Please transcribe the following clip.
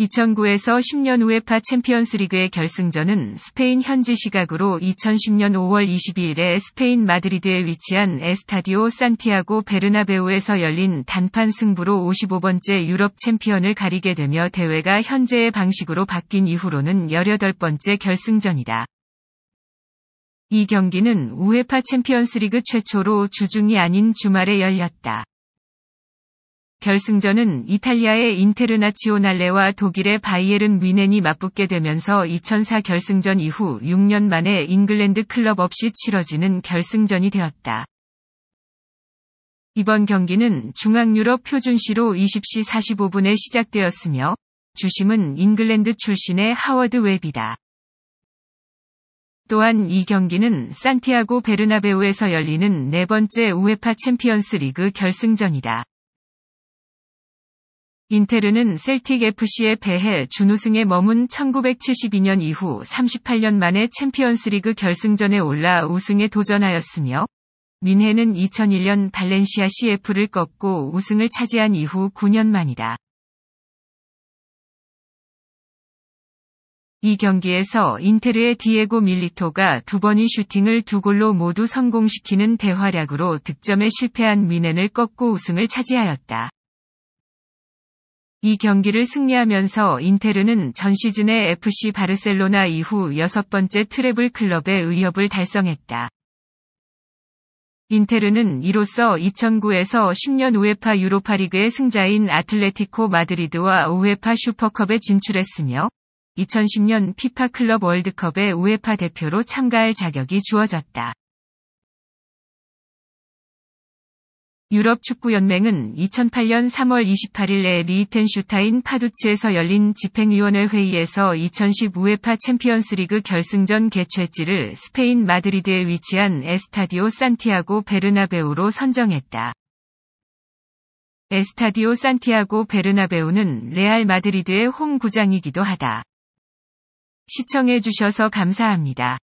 2009에서 10년 우에파 챔피언스 리그의 결승전은 스페인 현지 시각으로 2010년 5월 22일에 스페인 마드리드에 위치한 에스타디오 산티아고 베르나베우에서 열린 단판 승부로 55번째 유럽 챔피언을 가리게 되며 대회가 현재의 방식으로 바뀐 이후로는 18번째 결승전이다. 이 경기는 우에파 챔피언스 리그 최초로 주중이 아닌 주말에 열렸다. 결승전은 이탈리아의 인테르나치오날레와 독일의 바이에른 위넨이 맞붙게 되면서 2004 결승전 이후 6년 만에 잉글랜드 클럽 없이 치러지는 결승전이 되었다. 이번 경기는 중앙유럽 표준시로 20시 45분에 시작되었으며 주심은 잉글랜드 출신의 하워드 웹이다. 또한 이 경기는 산티아고 베르나베우에서 열리는 네 번째 우에파 챔피언스 리그 결승전이다. 인테르는 셀틱 FC에 패해 준우승에 머문 1972년 이후 38년 만에 챔피언스리그 결승전에 올라 우승에 도전하였으며 민해는 2001년 발렌시아 CF를 꺾고 우승을 차지한 이후 9년 만이다. 이 경기에서 인테르의 디에고 밀리토가 두 번의 슈팅을 두 골로 모두 성공시키는 대활약으로 득점에 실패한 민헨을 꺾고 우승을 차지하였다. 이 경기를 승리하면서 인테르는 전 시즌의 FC 바르셀로나 이후 여섯 번째 트래블 클럽의 의협을 달성했다. 인테르는 이로써 2009에서 10년 우에파 유로파리그의 승자인 아틀레티코 마드리드와 우에파 슈퍼컵에 진출했으며 2010년 피파 클럽 월드컵에 우에파 대표로 참가할 자격이 주어졌다. 유럽축구연맹은 2008년 3월 28일에 리히텐슈타인 파두치에서 열린 집행위원회 회의에서 2010 우에파 챔피언스리그 결승전 개최지를 스페인 마드리드에 위치한 에스타디오 산티아고 베르나베우로 선정했다. 에스타디오 산티아고 베르나베우는 레알 마드리드의 홈 구장이기도 하다. 시청해주셔서 감사합니다.